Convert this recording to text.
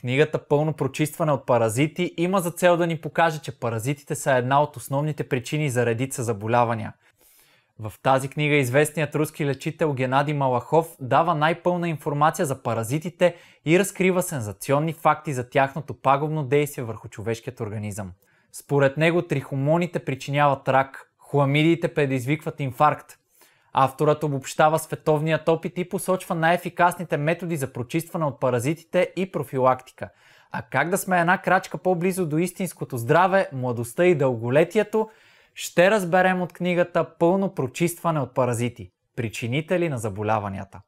Книгата Пълно прочистване от паразити има за цел да ни покаже, че паразитите са една от основните причини за редица заболявания. В тази книга известният руски лечител Геннадий Малахов дава най-пълна информация за паразитите и разкрива сензационни факти за тяхното пагубно действие върху човешкият организъм. Според него трихомоните причиняват рак, хламидиите предизвикват инфаркт, Авторът обобщава световният опит и посочва най-ефикасните методи за прочистване от паразитите и профилактика. А как да сме една крачка по-близо до истинското здраве, младостта и дълголетието, ще разберем от книгата Пълно прочистване от паразити – причинители на заболяванията.